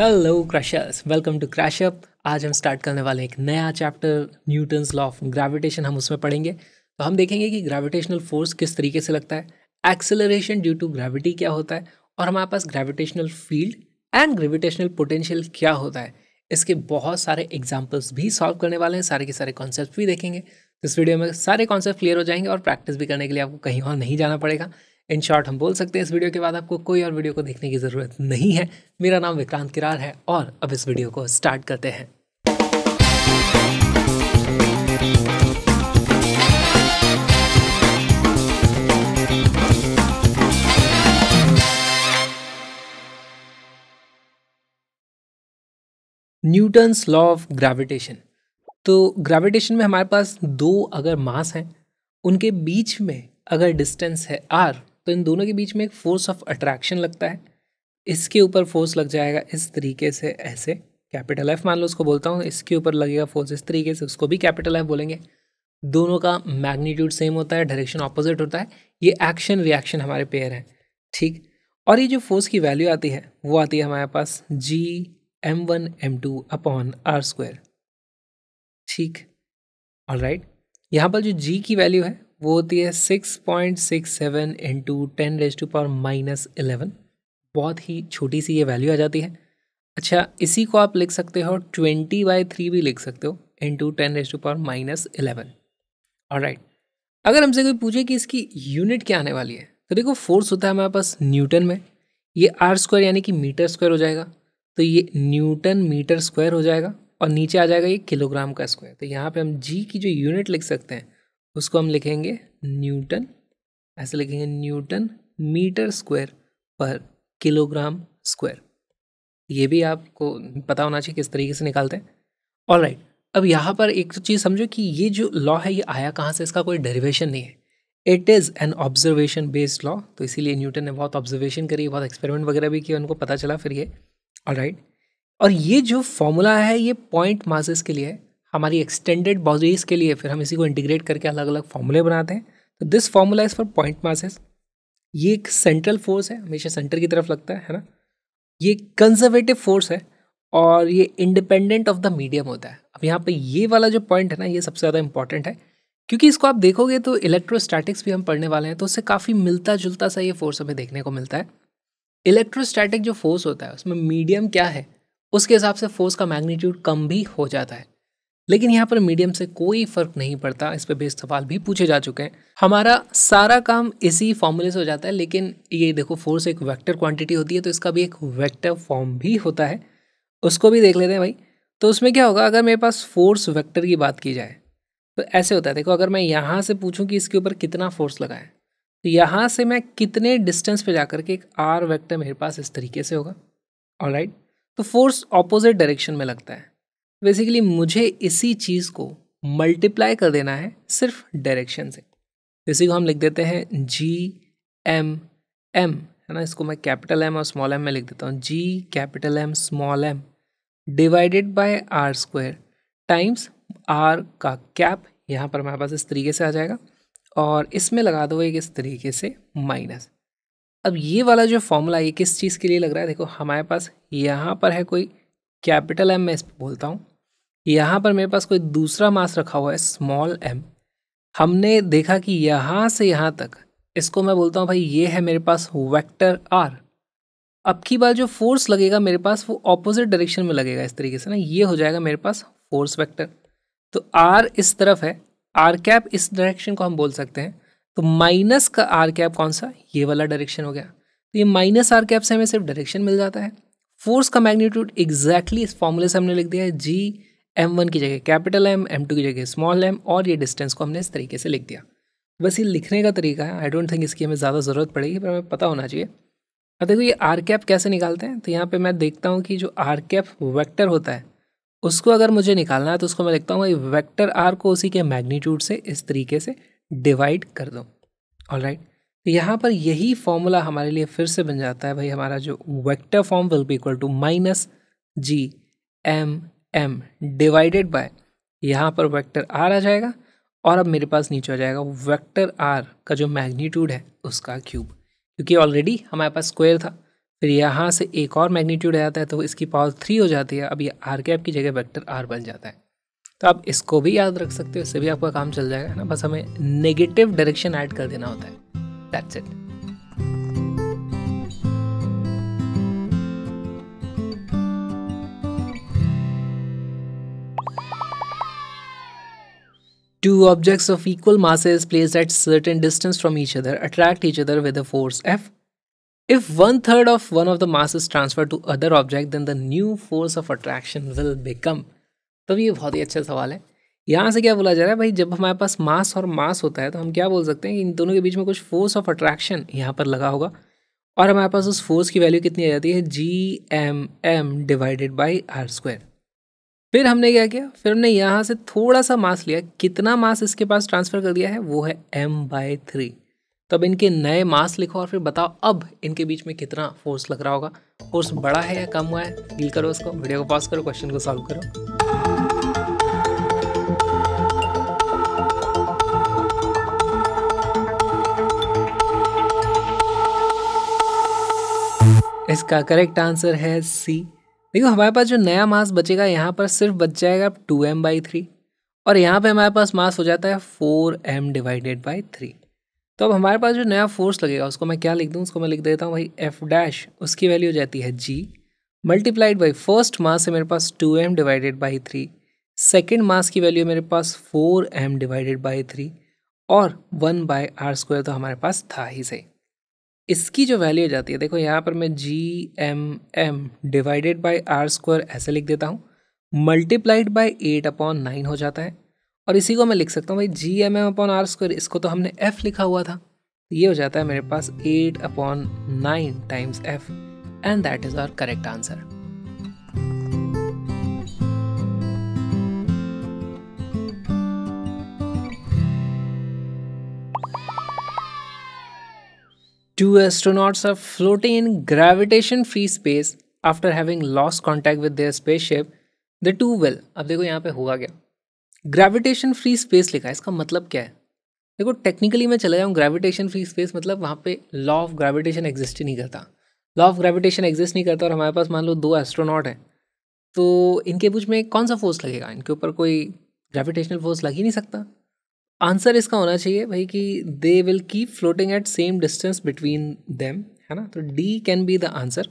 Hello crashers welcome to crash up आज हम start करने वाले एक नया chapter Newton's law of gravitation हम उसमें पढ़ेंगे तो हम देखेंगे कि ग्रेविटेशनल फोर्स किस तरीके से लगता है एक्सेलरेशन ड्यू टू ग्रेविटी क्या होता है और हमारे पास gravitational field and gravitational potential क्या होता है इसके बहुत सारे एग्जाम्पल्स भी सॉल्व करने वाले हैं सारे के सारे कॉन्सेप्ट भी देखेंगे तो इस वीडियो में सारे कॉन्सेप्ट क्लियर हो जाएंगे और प्रैक्टिस भी करने के लिए आपको कहीं और नहीं जाना पड़ेगा इन शॉर्ट हम बोल सकते हैं इस वीडियो के बाद आपको कोई और वीडियो को देखने की ज़रूरत नहीं है मेरा नाम विक्रांत किरार है और अब इस वीडियो को स्टार्ट करते हैं न्यूटन्स लॉ ऑफ ग्रेविटेशन तो ग्रेविटेशन में हमारे पास दो अगर मास हैं उनके बीच में अगर डिस्टेंस है आर तो इन दोनों के बीच में एक फोर्स ऑफ अट्रैक्शन लगता है इसके ऊपर फोर्स लग जाएगा इस तरीके से ऐसे कैपिटल एफ मान लो उसको बोलता हूँ इसके ऊपर लगेगा फोर्स इस तरीके से उसको भी कैपिटल एफ बोलेंगे दोनों का मैग्नीट्यूड सेम होता है डायरेक्शन ऑपोजिट होता है ये एक्शन रिएक्शन हमारे पेयर हैं ठीक और ये जो फोर्स की वैल्यू आती है वो आती है हमारे पास G M one M two upon R square ठीक ऑल राइट यहाँ पर जो जी की वैल्यू है वो होती है six point six seven into ten raise to power minus eleven बहुत ही छोटी सी ये वैल्यू आ जाती है अच्छा इसी को आप लिख सकते हो ट्वेंटी बाई थ्री भी लिख सकते हो into ten raise to power minus eleven और राइट अगर हमसे कोई पूछे कि इसकी यूनिट क्या आने वाली है तो देखो फोर्स होता है हमारे पास न्यूटन में ये आर स्क्वायर यानी कि मीटर स्क्वायर हो जाएगा तो ये न्यूटन मीटर स्क्वायर हो जाएगा और नीचे आ जाएगा ये किलोग्राम का स्क्वायर तो यहाँ पे हम जी की जो यूनिट लिख सकते हैं उसको हम लिखेंगे न्यूटन ऐसे लिखेंगे न्यूटन मीटर स्क्वायर पर किलोग्राम स्क्वायर ये भी आपको पता होना चाहिए किस तरीके से निकालते हैं ऑल राइट अब यहाँ पर एक तो चीज़ समझो कि ये जो लॉ है ये आया कहाँ से इसका कोई डेरिवेशन नहीं है it is an observation based law तो इसीलिए न्यूटन ने बहुत ऑब्जर्वेशन करी बहुत एक्सपेरिमेंट वगैरह भी किया उनको पता चला फिर ये ऑल राइट right. और ये जो फॉर्मूला है ये पॉइंट मासेस के लिए है हमारी एक्सटेंडेड बाउंड्रीज के लिए फिर हम इसी को इंटीग्रेट करके अलग अलग फॉर्मूले बनाते हैं तो this formula is for point masses ये एक सेंट्रल फोर्स है हमेशा सेंटर की तरफ लगता है है ना ये कंजर्वेटिव फोर्स है और ये इंडिपेंडेंट ऑफ द मीडियम होता है अब यहाँ पे ये वाला जो पॉइंट है ना ये सबसे ज़्यादा इंपॉर्टेंट है क्योंकि इसको आप देखोगे तो इलेक्ट्रोस्टैटिक्स भी हम पढ़ने वाले हैं तो उससे काफ़ी मिलता जुलता सा ये फोर्स हमें देखने को मिलता है इलेक्ट्रोस्टैटिक जो फोर्स होता है उसमें मीडियम क्या है उसके हिसाब से फोर्स का मैग्नीट्यूड कम भी हो जाता है लेकिन यहाँ पर मीडियम से कोई फ़र्क नहीं पड़ता इस पर बेस सवाल भी पूछे जा चुके हैं हमारा सारा काम इसी फॉर्मूले से हो जाता है लेकिन ये देखो फोर्स एक वेक्टर क्वांटिटी होती है तो इसका भी एक वेक्टर फॉर्म भी होता है उसको भी देख लेते हैं भाई तो उसमें क्या होगा अगर मेरे पास फोर्स वेक्टर की बात की जाए तो ऐसे होता है देखो अगर मैं यहाँ से पूछूँ कि इसके ऊपर कितना फोर्स लगाए तो यहाँ से मैं कितने डिस्टेंस पे जाकर के एक आर वेक्टर मेरे पास इस तरीके से होगा ऑलराइट तो फोर्स ऑपोजिट डायरेक्शन में लगता है बेसिकली मुझे इसी चीज़ को मल्टीप्लाई कर देना है सिर्फ डायरेक्शन से इसी को हम लिख देते हैं जी एम एम है ना इसको मैं कैपिटल एम और स्मॉल एम में लिख देता हूँ G capital M small M divided by R square times R का कैप यहाँ पर हमारे पास इस तरीके से आ जाएगा और इसमें लगा दो एक इस तरीके से माइनस अब ये वाला जो फॉर्मूला ये किस चीज़ के लिए लग रहा है देखो हमारे पास यहाँ पर है कोई कैपिटल एम मैं इस पर बोलता हूँ यहाँ पर मेरे पास कोई दूसरा मास रखा हुआ है स्मॉल एम हमने देखा कि यहाँ से यहाँ तक इसको मैं बोलता हूँ भाई ये है मेरे पास वेक्टर आर अब की बार जो फोर्स लगेगा मेरे पास वो ऑपोजिट डायरेक्शन में लगेगा इस तरीके से ना ये हो जाएगा मेरे पास फोर्स वेक्टर तो आर इस तरफ है आर कैप इस डायरेक्शन को हम बोल सकते हैं तो माइनस का आर कैप कौन सा ये वाला डायरेक्शन हो गया तो ये माइनस आर कैप से हमें सिर्फ डायरेक्शन मिल जाता है फोर्स का मैग्नीट्यूड एग्जैक्टली इस फॉर्मूले से हमने लिख दिया है जी एम वन की जगह कैपिटल एम एम टू की जगह स्मॉल एम और ये डिस्टेंस को हमने इस तरीके से लिख दिया बस ये लिखने का तरीका है आई डोंट थिंक इसकी हमें ज़्यादा ज़रूरत पड़ेगी पर हमें पता होना चाहिए अब देखो ये आर कैप कैसे निकालते हैं तो यहाँ पे मैं देखता हूँ कि जो आर कैप वैक्टर होता है उसको अगर मुझे निकालना है तो उसको मैं लिखता हूँ वैक्टर आर को उसी के मैग्नीट्यूड से इस तरीके से डिवाइड कर दो ऑल राइट तो यहाँ पर यही फॉर्मूला हमारे लिए फिर से बन जाता है भाई हमारा जो vector form will be equal to minus G M M divided by यहाँ पर वेक्टर आर आ जाएगा और अब मेरे पास नीचे आ जाएगा वेक्टर आर का जो मैग्नीट्यूड है उसका क्यूब क्योंकि ऑलरेडी हमारे पास स्क्वायर था फिर यहाँ से एक और मैग्नीट्यूड आ जाता है तो इसकी पावर थ्री हो जाती है अब ये आर कैप की जगह वेक्टर आर बन जाता है तो आप इसको भी याद रख सकते हो इससे भी आपका काम चल जाएगा ना बस हमें नेगेटिव डायरेक्शन ऐड कर देना होता है that's it Two objects of equal masses placed at certain distance from each other attract each other with a force F. If one third of one of the mass is transferred to other object, then the new force of attraction will become. तब ये बहुत ही अच्छा सवाल है यहाँ से क्या बोला जा रहा है भाई जब हमारे पास मास और मास होता है तो हम क्या बोल सकते हैं कि इन दोनों के बीच में कुछ फोर्स ऑफ अट्रैक्शन यहाँ पर लगा होगा और हमारे पास उस फोर्स की वैल्यू कितनी आ जाती है G M M divided by R square फिर हमने क्या किया फिर हमने यहाँ से थोड़ा सा मास लिया कितना मास इसके पास ट्रांसफ़र कर दिया है वो है एम बाई थ्री तो अब इनके नए मास लिखो और फिर बताओ अब इनके बीच में कितना फोर्स लग रहा होगा फोर्स बड़ा है या कम हुआ है फील करो उसको वीडियो को पॉज करो क्वेश्चन को सॉल्व करो इसका करेक्ट आंसर है सी देखो हमारे पास जो नया मास बचेगा यहाँ पर सिर्फ बच जाएगा टू एम बाई थ्री और यहाँ पे हमारे पास मास हो जाता है four M divided by three तो अब हमारे पास जो नया फोर्स लगेगा उसको मैं क्या लिख दूँ उसको मैं लिख देता हूँ भाई एफ डैश उसकी वैल्यू हो जाती है G multiplied by first mass है मेरे पास two M divided by three second mass की वैल्यू मेरे पास four M divided by three और वन बाय आर स्क्वायर तो हमारे पास था ही सही इसकी जो वैल्यू जाती है देखो यहाँ पर मैं G M M divided by R square ऐसे लिख देता हूँ multiplied by eight upon nine हो जाता है और इसी को मैं लिख सकता हूँ भाई G M M upon R square इसको तो हमने एफ लिखा हुआ था तो ये हो जाता है मेरे पास eight upon nine times F and that is our correct answer Two astronauts are floating in gravitation free space after having lost contact with their spaceship. The two will. अब देखो यहाँ पे हुआ क्या ग्रेविटेशन फ्री स्पेस लिखा है इसका मतलब क्या है देखो टेक्निकली मैं चला जाऊँ ग्रेविटेशन फ्री स्पेस मतलब वहाँ पे लॉ ऑफ ग्रेविटेशन एग्जिस्ट ही नहीं करता लॉ ऑफ ग्रेविटेशन एग्जिस्ट नहीं करता और हमारे पास मान लो दो एस्ट्रोनॉट हैं तो इनके बुझ में कौन सा फोर्स लगेगा इनके ऊपर कोई ग्रेविटेशनल फोर्स लग ही नहीं सकता आंसर इसका होना चाहिए भाई कि they will keep floating at same distance between them है ना तो D can be the answer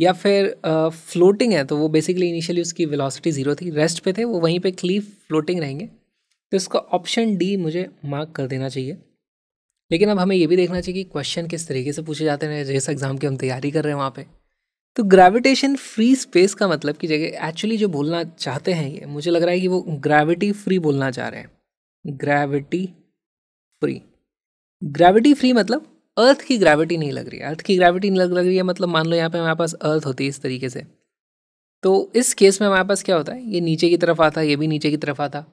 या फिर फ्लोटिंग uh, है तो वो बेसिकली इनिशियली उसकी वेलोसिटी ज़ीरो थी रेस्ट पे थे वो वहीं पे क्लीफ फ्लोटिंग रहेंगे तो इसका ऑप्शन डी मुझे मार्क कर देना चाहिए लेकिन अब हमें ये भी देखना चाहिए कि क्वेश्चन किस तरीके से पूछे जाते हैं रेस एग्ज़ाम की हम तैयारी कर रहे हैं वहाँ पर तो ग्रेविटेशन फ्री स्पेस का मतलब कि जगह एक्चुअली जो बोलना चाहते हैं ये मुझे लग रहा है कि वो ग्रेविटी फ्री बोलना चाह रहे हैं ग्रेविटी फ्री ग्रेविटी फ्री मतलब अर्थ की ग्रेविटी नहीं लग रही है अर्थ की ग्रेविटी नहीं लग रही है मतलब मान लो यहाँ पे हमारे पास अर्थ होती है इस तरीके से तो इस केस में हमारे पास क्या होता है ये नीचे की तरफ आता है ये भी नीचे की तरफ आता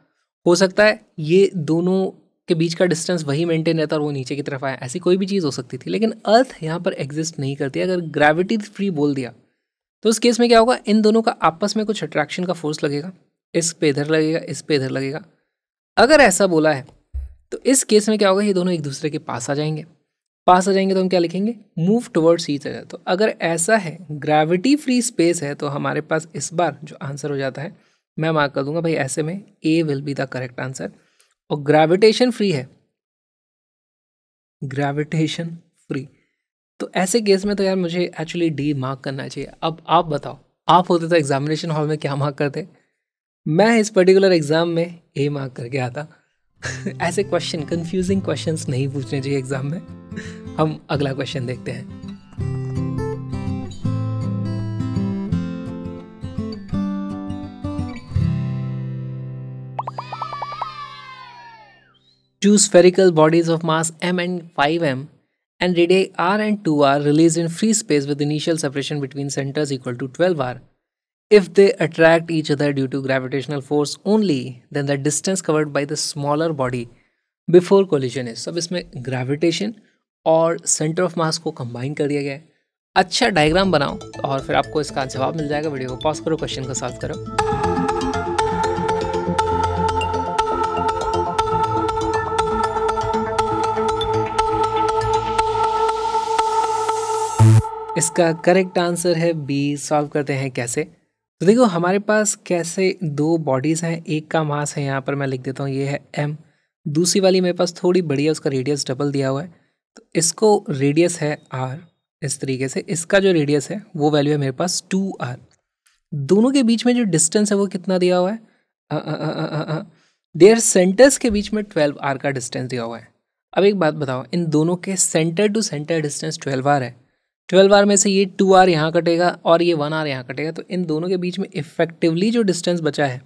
हो सकता है ये दोनों के बीच का डिस्टेंस वही मेंटेन रहता और वो नीचे की तरफ आया ऐसी कोई भी चीज़ हो सकती थी लेकिन अर्थ यहाँ पर एग्जिस्ट नहीं करती अगर ग्रेविटी फ्री बोल दिया तो उस केस में क्या होगा इन दोनों का आपस में कुछ अट्रैक्शन का फोर्स लगेगा इस पे इधर लगेगा इस पे इधर लगेगा अगर ऐसा बोला है तो इस केस में क्या होगा ये दोनों एक दूसरे के पास आ जाएंगे पास आ जाएंगे तो हम क्या लिखेंगे मूव टुवर्ड्स ईच अदर तो अगर ऐसा है ग्रेविटी फ्री स्पेस है तो हमारे पास इस बार जो आंसर हो जाता है मैं मार्क कर दूंगा भाई ऐसे में A will be the correct answer और ग्रेविटेशन फ्री है ग्रेविटेशन फ्री तो ऐसे केस में तो यार मुझे एक्चुअली डी मार्क करना चाहिए अब आप बताओ आप होते तो एग्जामिनेशन हॉल में क्या मार्क करते मैं इस पर्टिकुलर एग्ज़ाम में ए मार्क करके आता ऐसे क्वेश्चन कंफ्यूजिंग क्वेश्चन नहीं पूछने चाहिए एग्जाम में हम अगला क्वेश्चन देखते हैं two spherical bodies of mass M and five M and radii R and two R release in free space with initial separation between centres equal to twelve R If they attract each other due to gravitational force only, then the distance covered by the smaller body before collision is सब इसमें gravitation और centre of मास को combine कर दिया गया है अच्छा diagram बनाओ और फिर आपको इसका जवाब मिल जाएगा वीडियो को पॉज करो क्वेश्चन को सॉल्व करो इसका करेक्ट आंसर है बी सॉल्व करते हैं कैसे तो देखो हमारे पास कैसे दो बॉडीज़ हैं एक का मास है यहाँ पर मैं लिख देता हूँ ये है एम दूसरी वाली मेरे पास थोड़ी बड़ी है उसका रेडियस डबल दिया हुआ है तो इसको रेडियस है आर इस तरीके से इसका जो रेडियस है वो वैल्यू है मेरे पास टू आर दोनों के बीच में जो डिस्टेंस है वो कितना दिया हुआ है देयर सेंटर्स के बीच में ट्वेल्व आर का डिस्टेंस दिया हुआ है अब एक बात बताओ इन दोनों के centre to centre distance twelve R है ट्वेल्व आर में से ये टू आर यहाँ कटेगा और ये वन आर यहाँ कटेगा तो इन दोनों के बीच में इफेक्टिवली जो डिस्टेंस बचा है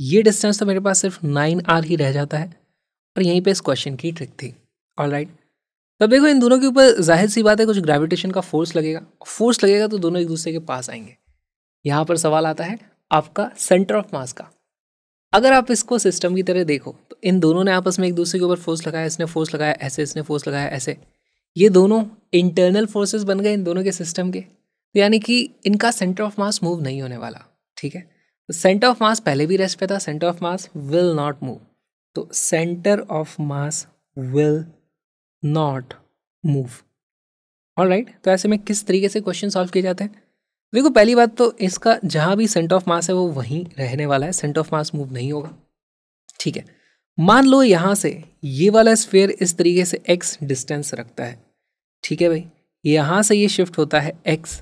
ये डिस्टेंस तो मेरे पास सिर्फ नाइन आर ही रह जाता है और यहीं पे इस क्वेश्चन की ट्रिक थी ऑल राइट तब देखो इन दोनों के ऊपर जाहिर सी बात है कुछ ग्रेविटेशन का फोर्स लगेगा फोर्स लगेगा तो दोनों एक दूसरे के पास आएंगे यहाँ पर सवाल आता है आपका सेंटर ऑफ मास का अगर आप इसको सिस्टम की तरह देखो तो इन दोनों ने आपस में एक दूसरे के ऊपर फोर्स लगाया इसने फोर्स लगाया ऐसे इसने फोर्स लगाया ऐसे ये दोनों इंटरनल फोर्सेस बन गए इन दोनों के सिस्टम के तो यानी कि इनका सेंटर ऑफ मास मूव नहीं होने वाला ठीक है तो सेंटर ऑफ मास पहले भी रेस्ट पे था centre of mass will not move तो centre of mass will not move all right तो ऐसे में किस तरीके से क्वेश्चन सॉल्व किए जाते हैं देखो पहली बात तो इसका जहाँ भी सेंटर ऑफ मास है वो वहीं रहने वाला है सेंटर ऑफ मास मूव नहीं होगा ठीक है मान लो यहाँ से ये वाला स्फेयर इस तरीके से एक्स डिस्टेंस रखता है ठीक है भाई यहाँ से ये शिफ्ट होता है एक्स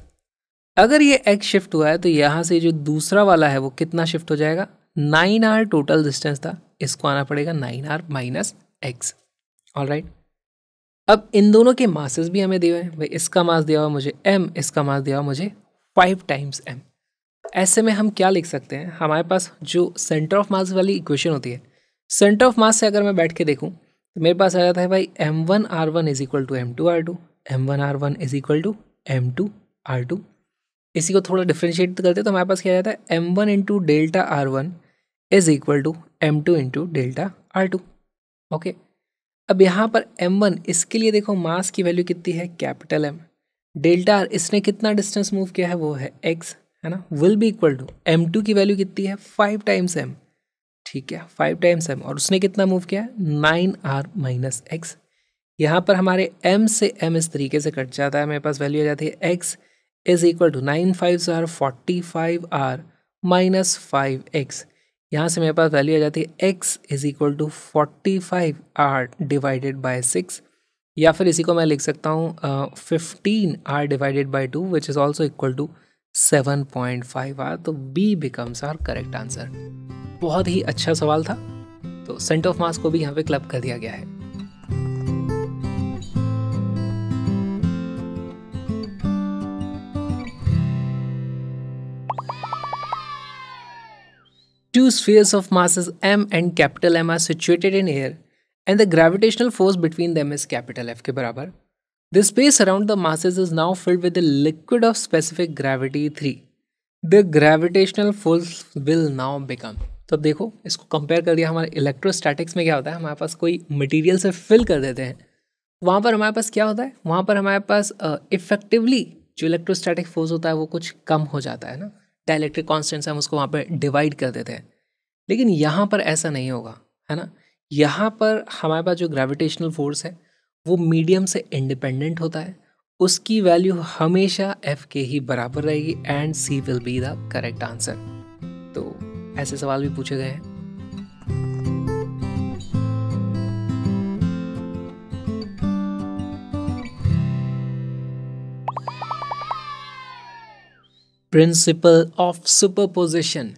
अगर ये एक्स शिफ्ट हुआ है तो यहाँ से जो दूसरा वाला है वो कितना शिफ्ट हो जाएगा नाइन आर टोटल डिस्टेंस था इसको आना पड़ेगा nine R minus X all right अब इन दोनों के मासेस भी हमें दिए हुए हैं भाई इसका मास दिया हुआ मुझे एम इसका मास दिया हुआ मुझे फाइव टाइम्स एम ऐसे में हम क्या लिख सकते हैं हमारे पास जो सेंटर ऑफ मास वाली इक्वेशन होती है सेंटर ऑफ मास से अगर मैं बैठ के देखूँ तो मेरे पास आ जाता है भाई M one R one is equal to M two R two M one R one is equal to M two R two इसी को थोड़ा डिफ्रेंशिएट करते हैं तो हमारे पास क्या आ जाता है M one into delta R one is equal to M two into delta R two okay अब यहाँ पर एम वन इसके लिए देखो मास की वैल्यू कितनी है कैपिटल एम डेल्टा आर इसने कितना डिस्टेंस मूव किया है वो है एक्स है ना will be equal to M two की वैल्यू कितनी है फाइव टाइम्स एम ठीक है फाइव टाइम्स एम और उसने कितना मूव किया नाइन आर माइनस एक्स यहाँ पर हमारे एम से एम इस तरीके से कट जाता है मेरे पास वैल्यू आ जाती है X is equal to nine five R forty five R minus five X यहाँ से मेरे पास वैल्यू आ जाती है X is equal to forty five R divided by six या फिर इसी को मैं लिख सकता हूँ fifteen R divided by two which is also equal to seven point five R तो B becomes our correct answer बहुत ही अच्छा सवाल था तो सेंट ऑफ मास को भी यहाँ पे क्लब कर दिया गया है Two spheres of masses m and capital M are situated in air and the gravitational force between them is capital F के बराबर The space around the masses is now filled with a liquid of specific gravity 3. The gravitational force will now become तो देखो इसको compare कर दिया हमारे electrostatics में क्या होता है हमारे पास कोई मटेरियल से फिल कर देते हैं वहाँ पर हमारे पास क्या होता है वहाँ पर हमारे पास इफेक्टिवली जो इलेक्ट्रोस्टैटिक फोर्स होता है वो कुछ कम हो जाता है ना डायलैक्ट्रिक कॉन्स्टेंट्स हम उसको वहाँ पर डिवाइड कर देते हैं लेकिन यहाँ पर ऐसा नहीं होगा है ना यहाँ पर हमारे पास जो ग्रेविटेशनल फोर्स है वो मीडियम से इंडिपेंडेंट होता है उसकी वैल्यू हमेशा एफ के ही बराबर रहेगी and C will be the correct answer तो ऐसे सवाल भी पूछे गए हैं principle of superposition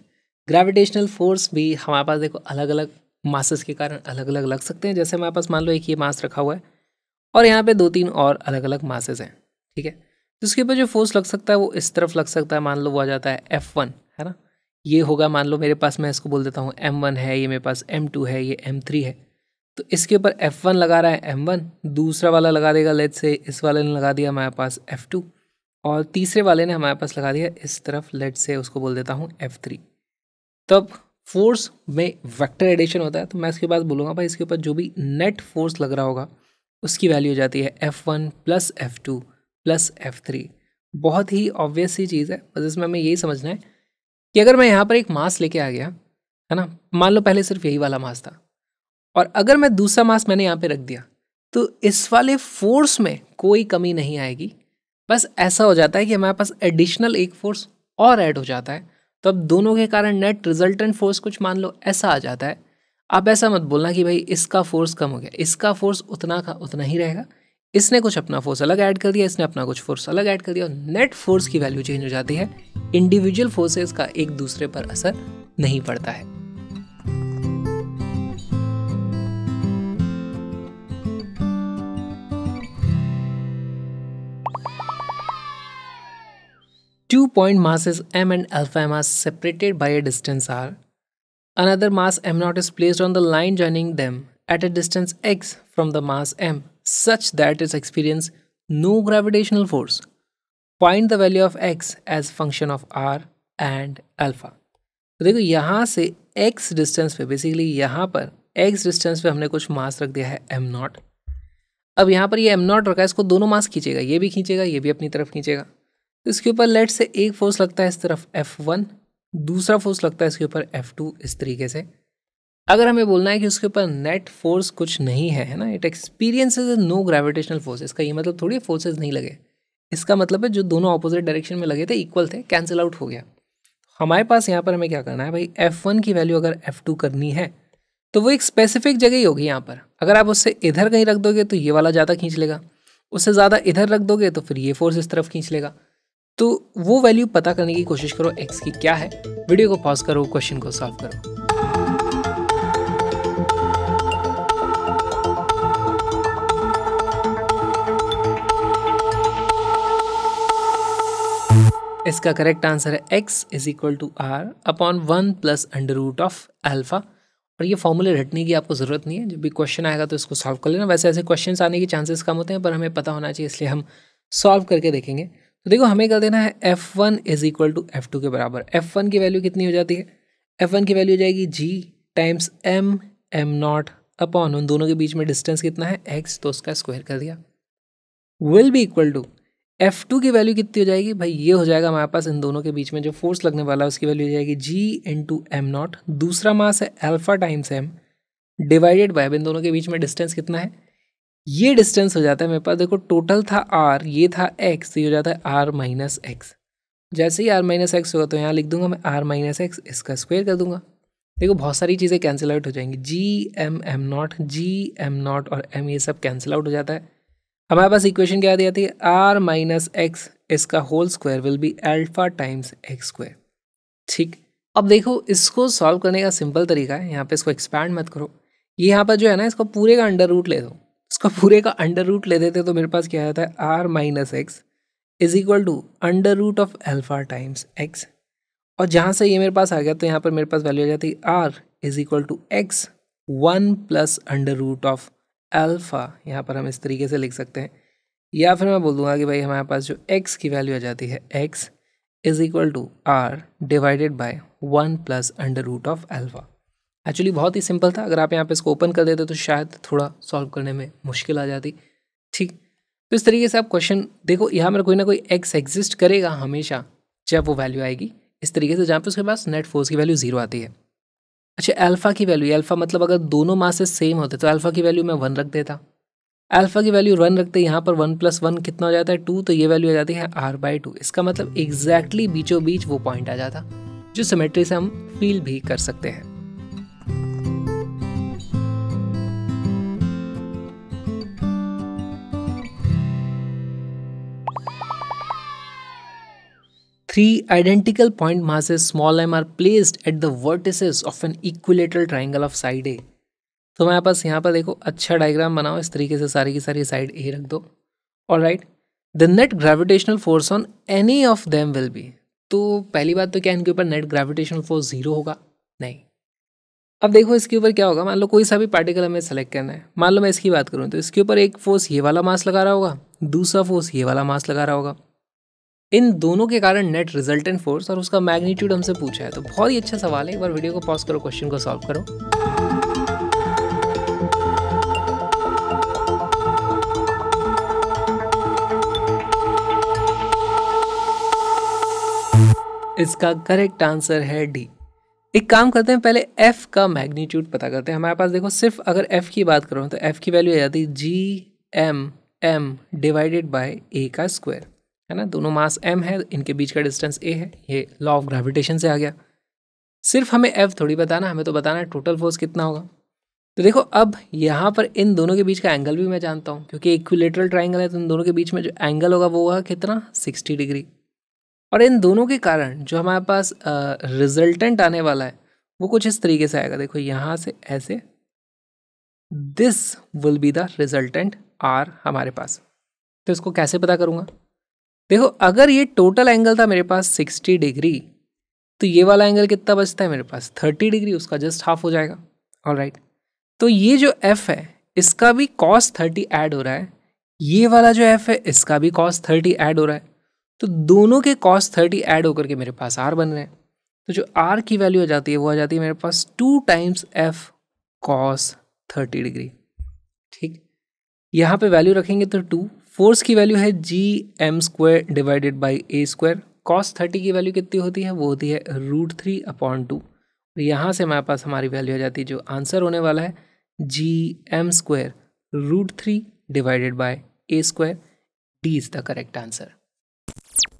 gravitational force भी हमारे पास देखो अलग अलग मासेस के कारण अलग अलग लग सकते हैं जैसे हमारे पास मान लो एक ये मास रखा हुआ है और यहाँ पे दो तीन और अलग अलग मासेस हैं ठीक है तो इसके ऊपर जो फोर्स लग सकता है वो इस तरफ लग सकता है मान लो वो आ जाता है एफ वन ये होगा मान लो मेरे पास मैं इसको बोल देता हूँ एम वन है ये मेरे पास एम टू है ये एम थ्री है तो इसके ऊपर एफ वन लगा रहा है एम वन दूसरा वाला लगा देगा लेट से इस वाले ने लगा दिया हमारे पास एफ़ टू और तीसरे वाले ने हमारे पास लगा दिया इस तरफ लेट से उसको बोल देता हूँ एफ़ थ्री तब फोर्स में वैक्टर एडिशन होता है तो मैं इसके बाद बोलूँगा भाई इसके ऊपर जो भी नेट फोर्स लग रहा होगा उसकी वैल्यू हो जाती है F one plus F two plus F three बहुत ही ऑब्वियस सी चीज़ है बस इसमें हमें यही समझना है कि अगर मैं यहाँ पर एक मास लेके आ गया है ना मान लो पहले सिर्फ यही वाला मास था और अगर मैं दूसरा मास मैंने यहाँ पे रख दिया तो इस वाले फोर्स में कोई कमी नहीं आएगी बस ऐसा हो जाता है कि हमारे पास एडिशनल एक फोर्स और ऐड हो जाता है तो अब दोनों के कारण नेट रिजल्टेंट फोर्स कुछ मान लो ऐसा आ जाता है आप ऐसा मत बोलना कि भाई इसका फोर्स कम हो गया इसका फोर्स उतना का उतना ही रहेगा इसने कुछ अपना फोर्स अलग ऐड कर दिया इसने अपना कुछ फोर्स अलग ऐड कर दिया और नेट फोर्स की वैल्यू चेंज हो जाती है इंडिविजुअल फोर्सेस का एक दूसरे पर असर नहीं पड़ता है two point masses M and alpha mass separated by a distance R another mass M naught is placed on the line joining them at a distance x from the mass m such that it experiences no gravitational force. Find the value of x as function of r and alpha. तो देखो यहाँ से x distance पे basically यहाँ पर x distance पे हमने कुछ मास रख दिया है एम नॉट अब यहाँ पर ये एम नॉट रखा है इसको दोनों मास खींचेगा ये भी खींचेगा ये भी अपनी तरफ खींचेगा तो इसके ऊपर लेट से एक फोर्स लगता है इस तरफ एफ वन दूसरा फोर्स लगता है इसके ऊपर एफ टू इस तरीके से अगर हमें बोलना है कि उसके ऊपर नेट फोर्स कुछ नहीं है है ना it experience no gravitational force इसका ये मतलब थोड़ी फोर्सेज नहीं लगे इसका मतलब है जो दोनों ऑपोजिट डायरेक्शन में लगे थे इक्वल थे कैंसिल आउट हो गया हमारे पास यहाँ पर हमें क्या करना है भाई एफ़ वन की वैल्यू अगर एफ़ टू करनी है तो वो एक स्पेसिफिक जगह ही होगी यहाँ पर अगर आप उससे इधर कहीं रख दोगे तो ये वाला ज़्यादा खींच लेगा उससे ज़्यादा इधर रख दोगे तो फिर ये फोर्स इस तरफ खींच लेगा तो वो वैल्यू पता करने की कोशिश करो एक्स की क्या है वीडियो को पॉज करो क्वेश्चन को सॉल्व करो इसका करेक्ट आंसर है X is equal to R upon one plus under root of alpha और ये फॉर्मूले रटने की आपको ज़रूरत नहीं है जब भी क्वेश्चन आएगा तो इसको सॉल्व कर लेना वैसे ऐसे क्वेश्चन आने के चांसेस कम होते हैं पर हमें पता होना चाहिए इसलिए हम सॉल्व करके देखेंगे तो देखो हमें कर देना है F one is equal to F two के बराबर एफ़ वन की वैल्यू कितनी हो जाती है एफ़ वन की वैल्यू हो जाएगी G times M M naught upon उन दोनों के बीच में डिस्टेंस कितना है एक्स तो उसका स्क्वायर कर दिया will be equal to F two की वैल्यू कितनी हो जाएगी भाई ये हो जाएगा हमारे पास इन दोनों के बीच में जो फोर्स लगने वाला है उसकी वैल्यू हो जाएगी G into M naught दूसरा मास है alpha times M divided by इन दोनों के बीच में डिस्टेंस कितना है ये डिस्टेंस हो जाता है मेरे पास देखो टोटल था आर ये था एक्स तो ये हो जाता है आर माइनस एक्स जैसे ही आर माइनस एक्स होगा तो यहाँ लिख दूंगा मैं आर माइनस एक्स इसका स्क्वेयर कर दूंगा देखो बहुत सारी चीज़ें कैंसिल आउट हो जाएंगी G M M naught G M naught और एम ये सब कैंसिल आउट हो जाता है हमारे पास इक्वेशन क्या दिया थी आर माइनस एक्स इसका whole square will be alpha times X square ठीक अब देखो इसको सॉल्व करने का सिंपल तरीका है यहाँ पे इसको एक्सपैंड मत करो ये यहाँ पर जो है ना इसको पूरे का अंडर रूट ले दो इसको पूरे का अंडर रूट ले देते तो मेरे पास क्या आता है R minus X is equal to under root of alpha times X और जहाँ से ये मेरे पास आ गया तो यहाँ पर मेरे पास वैल्यू आ जाती है R is equal to X one plus under root of alpha यहाँ पर हम इस तरीके से लिख सकते हैं या फिर मैं बोल दूंगा कि भाई हमारे पास जो एक्स की वैल्यू आ जाती है X is equal to R divided by one plus under root of alpha actually बहुत ही सिंपल था अगर आप यहाँ पे इसको ओपन कर देते तो शायद थोड़ा सॉल्व करने में मुश्किल आ जाती ठीक तो इस तरीके से आप क्वेश्चन देखो यहाँ पर कोई ना कोई एक्स एग्जिस्ट करेगा हमेशा जब वो वैल्यू आएगी इस तरीके से जहाँ पे उसके पास नेट फोर्स की वैल्यू जीरो आती है अच्छा अल्फ़ा की वैल्यू अल्फ़ा मतलब अगर दोनों मासेस सेम होते तो अल्फ़ा की वैल्यू मैं वन रख देता अल्फ़ा की वैल्यू वन रखते यहाँ पर वन प्लस वन कितना हो जाता है टू तो ये वैल्यू आ जाती है आर बाई टू इसका मतलब एग्जैक्टली exactly बीचों बीच वो पॉइंट आ जाता जो सिमेट्री से हम फील भी कर सकते हैं Three identical point masses m are placed at the vertices of an equilateral triangle of side A. तो मैं पास यहाँ पर देखो अच्छा डायग्राम बनाओ इस तरीके से सारी की सारी साइड ए रख दो और write the net gravitational force on any of them will be तो पहली बात तो क्या इनके ऊपर नेट ग्रेविटेशनल फोर्स जीरो होगा नहीं अब देखो इसके ऊपर क्या होगा मान लो कोई सा भी पार्टिकल हमें सेलेक्ट करना है मान लो मैं इसकी बात करूँ तो इसके ऊपर एक फोर्स ये वाला मास लगा रहा होगा दूसरा फोर्स ये वाला मास लगा रहा होगा इन दोनों के कारण नेट रिजल्टेंट फोर्स और उसका मैग्नीट्यूड हमसे पूछा है तो बहुत ही अच्छा सवाल है एक बार वीडियो को पॉज करो क्वेश्चन को सॉल्व करो इसका करेक्ट आंसर है डी एक काम करते हैं पहले एफ का मैग्नीट्यूड पता करते हैं हमारे पास देखो सिर्फ अगर एफ की बात करो तो एफ की वैल्यू आ जाती है G M M divided by A का स्क्वायर है ना दोनों मास एम है इनके बीच का डिस्टेंस ए है ये लॉ ऑफ ग्रेविटेशन से आ गया सिर्फ हमें एफ थोड़ी बताना हमें तो बताना है टोटल फोर्स कितना होगा तो देखो अब यहाँ पर इन दोनों के बीच का एंगल भी मैं जानता हूँ क्योंकि इक्विलेटरल ट्राइंगल है तो इन दोनों के बीच में जो एंगल होगा वो होगा कितना सिक्सटी डिग्री और इन दोनों के कारण जो हमारे पास रिजल्टेंट आने वाला है वो कुछ इस तरीके से आएगा देखो यहाँ से ऐसे this will be the resultant R हमारे पास तो इसको कैसे पता करूँगा देखो अगर ये टोटल एंगल था मेरे पास सिक्सटी डिग्री तो ये वाला एंगल कितना बचता है मेरे पास थर्टी डिग्री उसका जस्ट हाफ हो जाएगा ऑल राइट तो ये जो एफ है इसका भी कॉस थर्टी ऐड हो रहा है ये वाला जो एफ है इसका भी कॉस थर्टी ऐड हो रहा है तो दोनों के कॉस थर्टी ऐड होकर के मेरे पास आर बन रहे हैं तो जो आर की वैल्यू आ जाती है वो आ जाती है मेरे पास two times F cos thirty degree ठीक यहाँ पे वैल्यू रखेंगे तो टू फोर्स की वैल्यू है G M square divided by A square cos thirty की वैल्यू कितनी होती है वो होती है रूट थ्री अपॉन टू तो यहाँ से हमारे पास हमारी वैल्यू आ जाती है जो आंसर होने वाला है G M square root three divided by A square D is the correct answer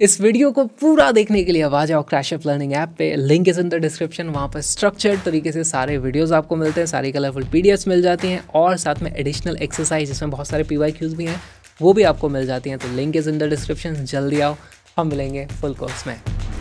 इस वीडियो को पूरा देखने के लिए आवाज आओ क्रैश ऑफ लर्निंग ऐप पे link is in the description वहाँ पर स्ट्रक्चर्ड तरीके से सारे वीडियोस आपको मिलते हैं सारी कलरफुल पीडीएफ्स मिल जाती हैं और साथ में एडिशनल एक्सरसाइज जिसमें बहुत सारे पी भी हैं वो भी आपको मिल जाती हैं तो link is in the description जल्दी आओ हम मिलेंगे फुल कोर्स में